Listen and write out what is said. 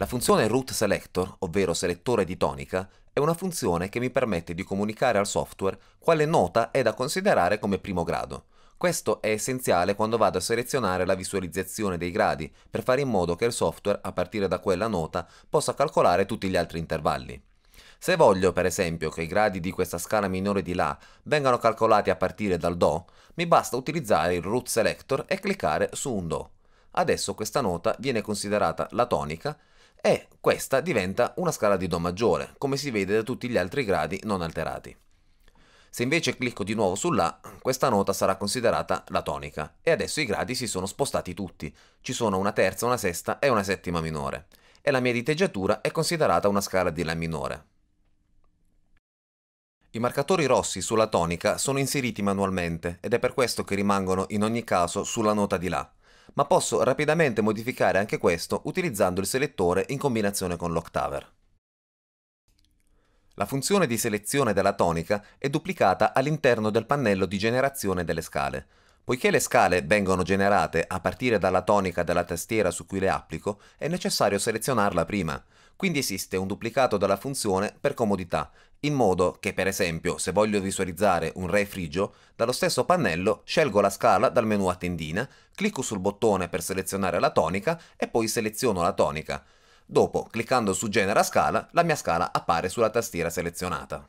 La funzione root selector, ovvero selettore di tonica, è una funzione che mi permette di comunicare al software quale nota è da considerare come primo grado. Questo è essenziale quando vado a selezionare la visualizzazione dei gradi per fare in modo che il software, a partire da quella nota, possa calcolare tutti gli altri intervalli. Se voglio, per esempio, che i gradi di questa scala minore di La vengano calcolati a partire dal Do, mi basta utilizzare il root selector e cliccare su un Do. Adesso questa nota viene considerata la tonica e questa diventa una scala di Do maggiore, come si vede da tutti gli altri gradi non alterati. Se invece clicco di nuovo su La, questa nota sarà considerata la tonica e adesso i gradi si sono spostati tutti, ci sono una terza, una sesta e una settima minore e la mia diteggiatura è considerata una scala di La minore. I marcatori rossi sulla tonica sono inseriti manualmente ed è per questo che rimangono in ogni caso sulla nota di La ma posso rapidamente modificare anche questo utilizzando il selettore in combinazione con l'octaver. La funzione di selezione della tonica è duplicata all'interno del pannello di generazione delle scale, Poiché le scale vengono generate a partire dalla tonica della tastiera su cui le applico, è necessario selezionarla prima. Quindi esiste un duplicato della funzione per comodità, in modo che per esempio se voglio visualizzare un re frigio, dallo stesso pannello scelgo la scala dal menu a tendina, clicco sul bottone per selezionare la tonica e poi seleziono la tonica. Dopo, cliccando su Genera scala, la mia scala appare sulla tastiera selezionata.